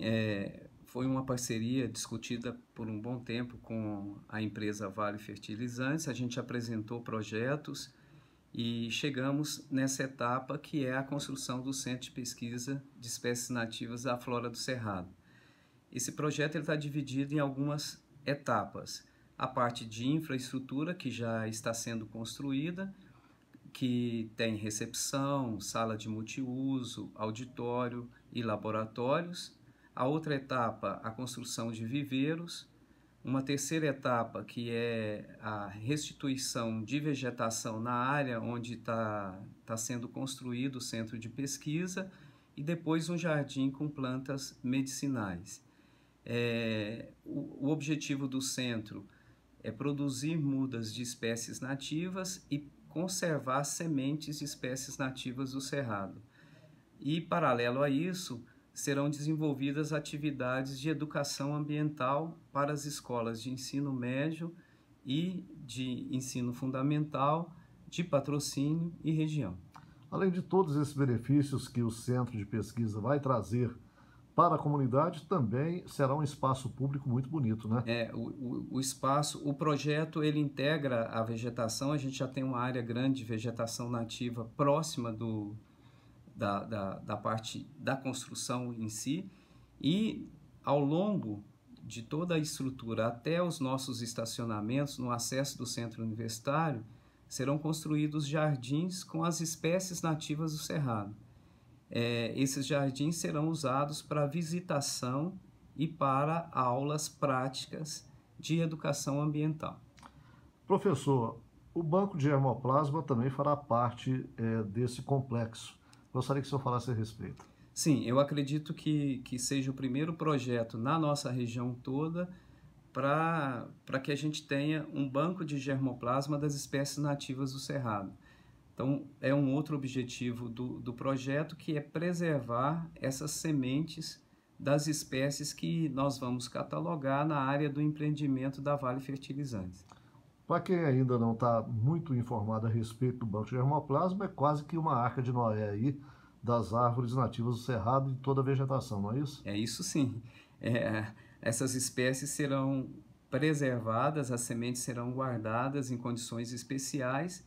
É, foi uma parceria discutida por um bom tempo com a empresa Vale Fertilizantes. A gente apresentou projetos e chegamos nessa etapa que é a construção do Centro de Pesquisa de Espécies Nativas da Flora do Cerrado. Esse projeto está dividido em algumas etapas. A parte de infraestrutura que já está sendo construída, que tem recepção, sala de multiuso, auditório e laboratórios. A outra etapa, a construção de viveiros. Uma terceira etapa, que é a restituição de vegetação na área onde está tá sendo construído o centro de pesquisa. E depois um jardim com plantas medicinais. É, o, o objetivo do centro é produzir mudas de espécies nativas e conservar sementes de espécies nativas do cerrado. E paralelo a isso, serão desenvolvidas atividades de educação ambiental para as escolas de ensino médio e de ensino fundamental, de patrocínio e região. Além de todos esses benefícios que o centro de pesquisa vai trazer para a comunidade, também será um espaço público muito bonito, né? É, o, o, o espaço, o projeto, ele integra a vegetação, a gente já tem uma área grande de vegetação nativa próxima do, da, da, da parte da construção em si e ao longo de toda a estrutura até os nossos estacionamentos no acesso do centro universitário serão construídos jardins com as espécies nativas do cerrado. É, esses jardins serão usados para visitação e para aulas práticas de educação ambiental. Professor, o Banco de hermoplasma também fará parte é, desse complexo. Gostaria que o senhor falasse a respeito. Sim, eu acredito que, que seja o primeiro projeto na nossa região toda para que a gente tenha um banco de germoplasma das espécies nativas do Cerrado. Então, é um outro objetivo do, do projeto que é preservar essas sementes das espécies que nós vamos catalogar na área do empreendimento da Vale Fertilizantes. Para quem ainda não está muito informado a respeito do banco de germoplasma, é quase que uma arca de Noé aí das árvores nativas do cerrado e toda a vegetação, não é isso? É isso sim. É, essas espécies serão preservadas, as sementes serão guardadas em condições especiais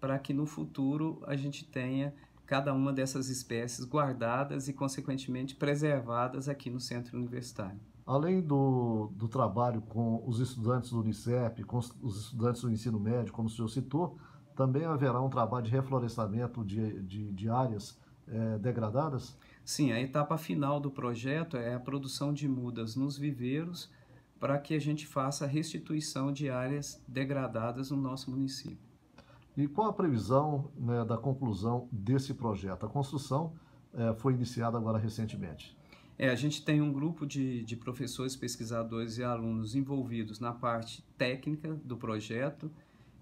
para que no futuro a gente tenha cada uma dessas espécies guardadas e, consequentemente, preservadas aqui no centro universitário. Além do, do trabalho com os estudantes do Unicef, com os estudantes do ensino médio, como o senhor citou, também haverá um trabalho de reflorestamento de, de, de áreas é, degradadas? Sim, a etapa final do projeto é a produção de mudas nos viveiros para que a gente faça a restituição de áreas degradadas no nosso município. E qual a previsão né, da conclusão desse projeto? A construção é, foi iniciada agora recentemente. É, a gente tem um grupo de, de professores, pesquisadores e alunos envolvidos na parte técnica do projeto,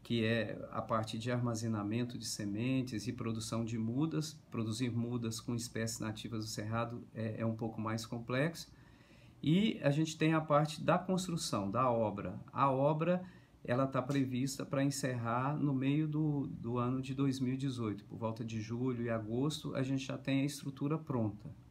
que é a parte de armazenamento de sementes e produção de mudas. Produzir mudas com espécies nativas do cerrado é, é, um pouco mais complexo. E a gente tem a parte da construção, da obra. A obra ela está prevista para encerrar no meio do, do ano de 2018, por volta de julho e agosto, a gente já tem a estrutura pronta.